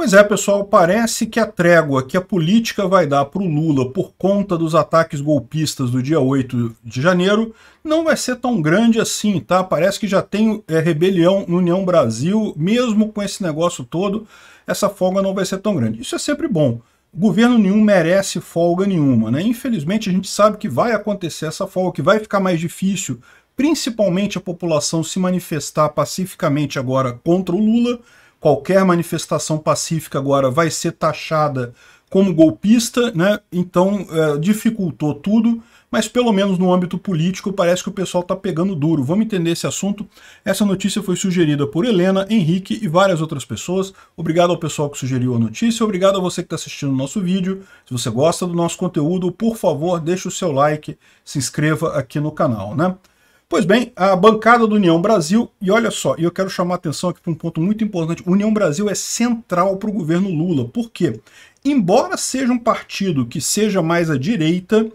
Pois é, pessoal, parece que a trégua que a política vai dar para o Lula por conta dos ataques golpistas do dia 8 de janeiro não vai ser tão grande assim, tá? Parece que já tem é, rebelião no União Brasil, mesmo com esse negócio todo, essa folga não vai ser tão grande. Isso é sempre bom. Governo nenhum merece folga nenhuma, né? Infelizmente a gente sabe que vai acontecer essa folga, que vai ficar mais difícil, principalmente a população se manifestar pacificamente agora contra o Lula, qualquer manifestação pacífica agora vai ser taxada como golpista, né? então é, dificultou tudo, mas pelo menos no âmbito político parece que o pessoal está pegando duro. Vamos entender esse assunto. Essa notícia foi sugerida por Helena, Henrique e várias outras pessoas. Obrigado ao pessoal que sugeriu a notícia, obrigado a você que está assistindo o nosso vídeo. Se você gosta do nosso conteúdo, por favor, deixe o seu like, se inscreva aqui no canal. né? Pois bem, a bancada do União Brasil, e olha só, e eu quero chamar a atenção aqui para um ponto muito importante, União Brasil é central para o governo Lula, porque, embora seja um partido que seja mais à direita,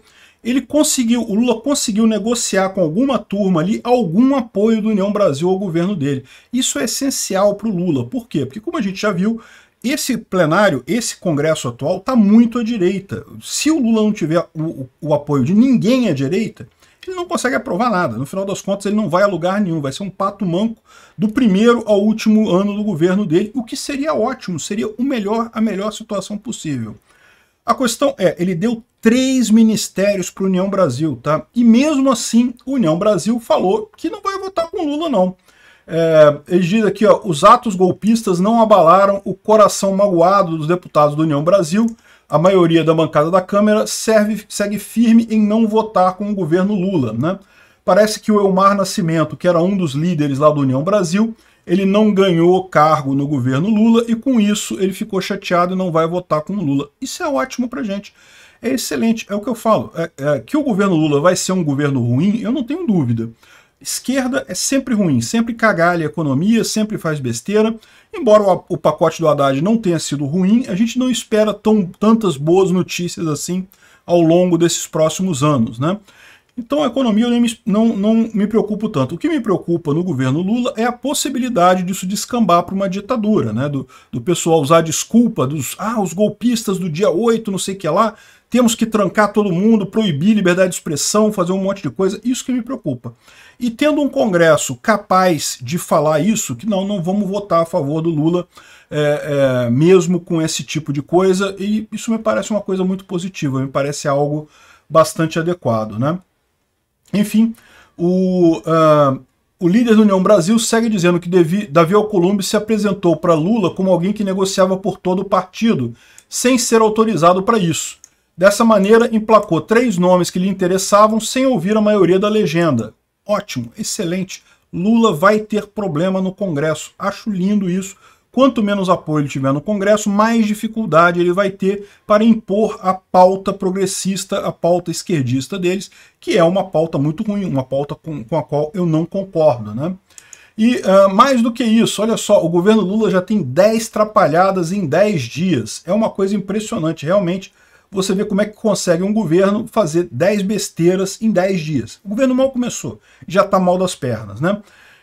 ele conseguiu, o Lula conseguiu negociar com alguma turma ali algum apoio do União Brasil ao governo dele. Isso é essencial para o Lula. Por quê? Porque, como a gente já viu, esse plenário, esse Congresso atual, está muito à direita. Se o Lula não tiver o, o apoio de ninguém à direita, ele não consegue aprovar nada. No final das contas, ele não vai a lugar nenhum, vai ser um pato manco do primeiro ao último ano do governo dele, o que seria ótimo, seria o melhor, a melhor situação possível. A questão é, ele deu três ministérios para União Brasil, tá? E mesmo assim, União Brasil falou que não vai votar com Lula, não. É, ele diz aqui, ó, os atos golpistas não abalaram o coração magoado dos deputados do União Brasil, a maioria da bancada da Câmara serve, segue firme em não votar com o governo Lula. Né? Parece que o Elmar Nascimento, que era um dos líderes lá do União Brasil, ele não ganhou cargo no governo Lula e com isso ele ficou chateado e não vai votar com o Lula. Isso é ótimo pra gente. É excelente, é o que eu falo. É, é, que o governo Lula vai ser um governo ruim, eu não tenho dúvida esquerda é sempre ruim, sempre cagalha a economia, sempre faz besteira. Embora o, pacote do Haddad não tenha sido ruim, a gente não espera tão, tantas boas notícias assim ao longo desses próximos anos, né? Então a economia eu nem me, não, não me preocupo tanto. O que me preocupa no governo Lula é a possibilidade disso descambar para uma ditadura, né? Do, do pessoal usar desculpa dos ah, os golpistas do dia 8, não sei o que lá, temos que trancar todo mundo, proibir liberdade de expressão, fazer um monte de coisa, isso que me preocupa. E tendo um Congresso capaz de falar isso, que não, não vamos votar a favor do Lula, é, é, mesmo com esse tipo de coisa, e isso me parece uma coisa muito positiva, me parece algo bastante adequado. Né? Enfim, o, uh, o líder do União Brasil segue dizendo que Devi, Davi Alcolumbre se apresentou para Lula como alguém que negociava por todo o partido, sem ser autorizado para isso. Dessa maneira, emplacou três nomes que lhe interessavam sem ouvir a maioria da legenda. Ótimo, excelente. Lula vai ter problema no Congresso. Acho lindo isso. Quanto menos apoio ele tiver no Congresso, mais dificuldade ele vai ter para impor a pauta progressista, a pauta esquerdista deles, que é uma pauta muito ruim, uma pauta com, com a qual eu não concordo. Né? E uh, mais do que isso, olha só, o governo Lula já tem 10 trapalhadas em 10 dias. É uma coisa impressionante, realmente você vê como é que consegue um governo fazer 10 besteiras em 10 dias. O governo mal começou, já está mal das pernas, né?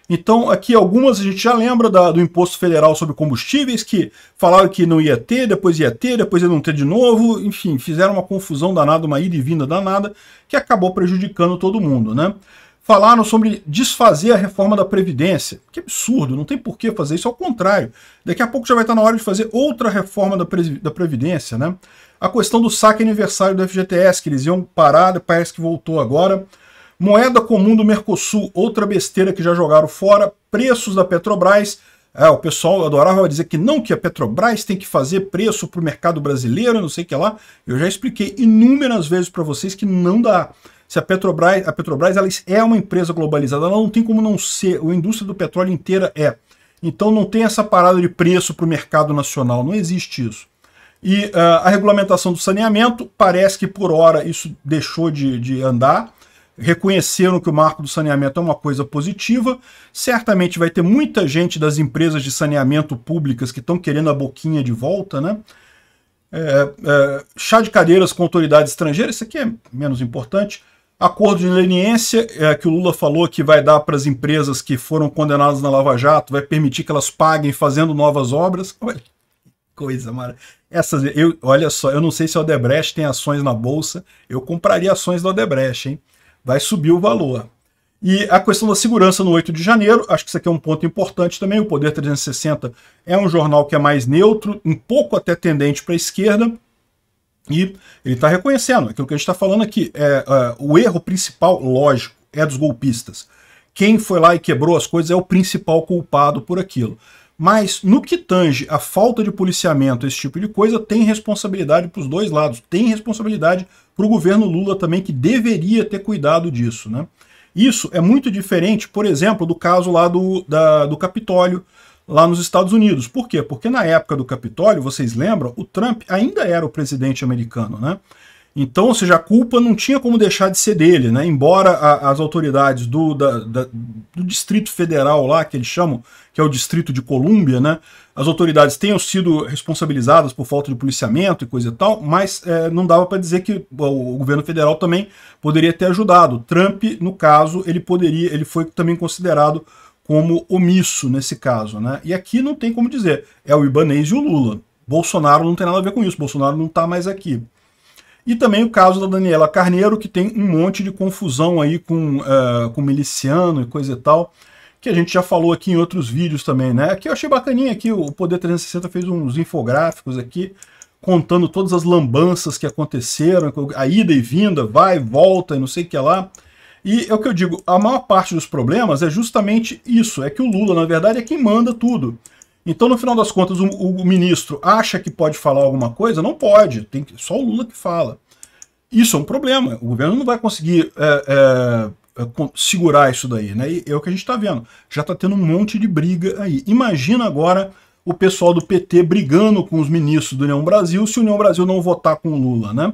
Então, aqui algumas a gente já lembra da, do Imposto Federal sobre Combustíveis, que falaram que não ia ter, depois ia ter, depois ia não ter de novo, enfim, fizeram uma confusão danada, uma ida e vinda danada, que acabou prejudicando todo mundo, né? falaram sobre desfazer a reforma da Previdência. Que absurdo, não tem por que fazer isso, ao contrário. Daqui a pouco já vai estar na hora de fazer outra reforma da, da Previdência, né? A questão do saque aniversário do FGTS, que eles iam parar, parece que voltou agora. Moeda comum do Mercosul, outra besteira que já jogaram fora. Preços da Petrobras. É, o pessoal adorava dizer que não, que a Petrobras tem que fazer preço para o mercado brasileiro, não sei o que lá. Eu já expliquei inúmeras vezes para vocês que não dá. Se a Petrobras, a Petrobras ela é uma empresa globalizada, ela não tem como não ser. A indústria do petróleo inteira é. Então não tem essa parada de preço para o mercado nacional, não existe isso. E uh, a regulamentação do saneamento, parece que por hora isso deixou de, de andar. Reconheceram que o marco do saneamento é uma coisa positiva. Certamente vai ter muita gente das empresas de saneamento públicas que estão querendo a boquinha de volta, né? É, é, chá de cadeiras com autoridades estrangeiras, isso aqui é menos importante. Acordo de leniência, é, que o Lula falou que vai dar para as empresas que foram condenadas na Lava Jato, vai permitir que elas paguem fazendo novas obras. Olha, coisa maravilhosa. Essas, eu, olha só, eu não sei se a Odebrecht tem ações na Bolsa, eu compraria ações da Odebrecht, hein? Vai subir o valor. E a questão da segurança no 8 de janeiro, acho que isso aqui é um ponto importante também. O Poder 360 é um jornal que é mais neutro, um pouco até tendente para a esquerda, e ele está reconhecendo aquilo que a gente está falando aqui. É, é, o erro principal, lógico, é dos golpistas. Quem foi lá e quebrou as coisas é o principal culpado por aquilo. Mas no que tange a falta de policiamento, esse tipo de coisa, tem responsabilidade para os dois lados. Tem responsabilidade para o governo Lula também, que deveria ter cuidado disso. Né? Isso é muito diferente, por exemplo, do caso lá do, da, do Capitólio, lá nos Estados Unidos. Por quê? Porque na época do Capitólio, vocês lembram, o Trump ainda era o presidente americano, né? Então, ou seja, a culpa não tinha como deixar de ser dele, né? Embora a, as autoridades do, da, da, do Distrito Federal lá, que eles chamam, que é o Distrito de Colômbia, né? As autoridades tenham sido responsabilizadas por falta de policiamento e coisa e tal, mas é, não dava para dizer que o, o governo federal também poderia ter ajudado. Trump, no caso, ele poderia, ele foi também considerado como omisso nesse caso. Né? E aqui não tem como dizer, é o Ibanez e o Lula. Bolsonaro não tem nada a ver com isso, Bolsonaro não está mais aqui. E também o caso da Daniela Carneiro, que tem um monte de confusão aí com, uh, com miliciano e coisa e tal, que a gente já falou aqui em outros vídeos também, né? Aqui eu achei bacaninha aqui, o Poder 360 fez uns infográficos aqui, contando todas as lambanças que aconteceram, a ida e vinda, vai, volta e não sei o que lá. E é o que eu digo, a maior parte dos problemas é justamente isso, é que o Lula, na verdade, é quem manda tudo. Então, no final das contas, o, o ministro acha que pode falar alguma coisa? Não pode, tem que, só o Lula que fala. Isso é um problema, o governo não vai conseguir é, é, é segurar isso daí, né? E é o que a gente está vendo, já está tendo um monte de briga aí. Imagina agora o pessoal do PT brigando com os ministros do União Brasil se o União Brasil não votar com o Lula, né?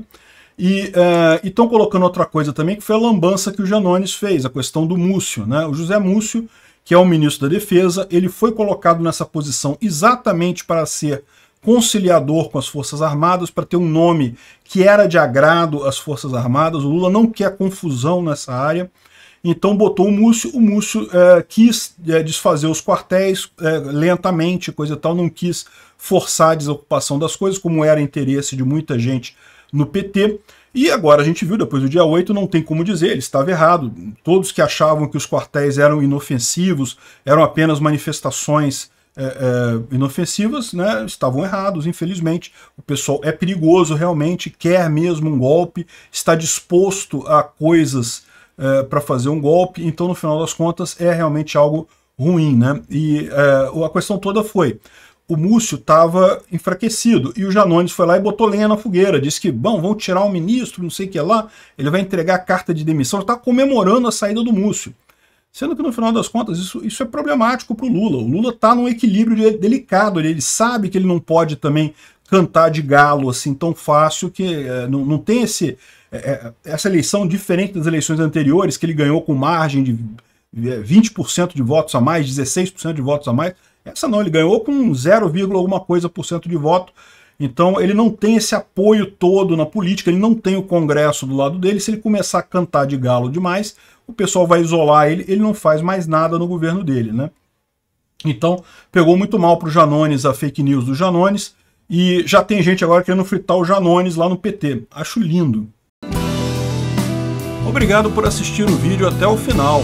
E uh, eh, estão colocando outra coisa também, que foi a lambança que o Janones fez, a questão do Múcio. Né? O José Múcio, que é o ministro da Defesa, ele foi colocado nessa posição exatamente para ser conciliador com as Forças Armadas, para ter um nome que era de agrado às Forças Armadas. O Lula não quer confusão nessa área. Então botou o Múcio, o Múcio é, quis é, desfazer os quartéis é, lentamente, coisa e tal, não quis forçar a desocupação das coisas, como era interesse de muita gente no PT. E agora a gente viu, depois do dia 8, não tem como dizer, ele estava errado. Todos que achavam que os quartéis eram inofensivos, eram apenas manifestações é, é, inofensivas, né, estavam errados, infelizmente. O pessoal é perigoso realmente, quer mesmo um golpe, está disposto a coisas é, para fazer um golpe, então no final das contas é realmente algo ruim. Né? E é, a questão toda foi, o Múcio estava enfraquecido e o Janones foi lá e botou lenha na fogueira. Disse que, bom, vão tirar o ministro, não sei o que lá, ele vai entregar a carta de demissão, está comemorando a saída do Múcio. Sendo que no final das contas isso, isso é problemático para o Lula. O Lula está num equilíbrio delicado, ele, ele sabe que ele não pode também cantar de galo assim tão fácil, que é, não, não tem esse, é, essa eleição diferente das eleições anteriores, que ele ganhou com margem de 20% de votos a mais, 16% de votos a mais essa não, ele ganhou com 0, alguma coisa por cento de voto. Então ele não tem esse apoio todo na política, ele não tem o Congresso do lado dele. Se ele começar a cantar de galo demais, o pessoal vai isolar ele, ele não faz mais nada no governo dele, né? Então pegou muito mal para o Janones a fake news do Janones e já tem gente agora querendo fritar o Janones lá no PT. Acho lindo. Obrigado por assistir o vídeo até o final.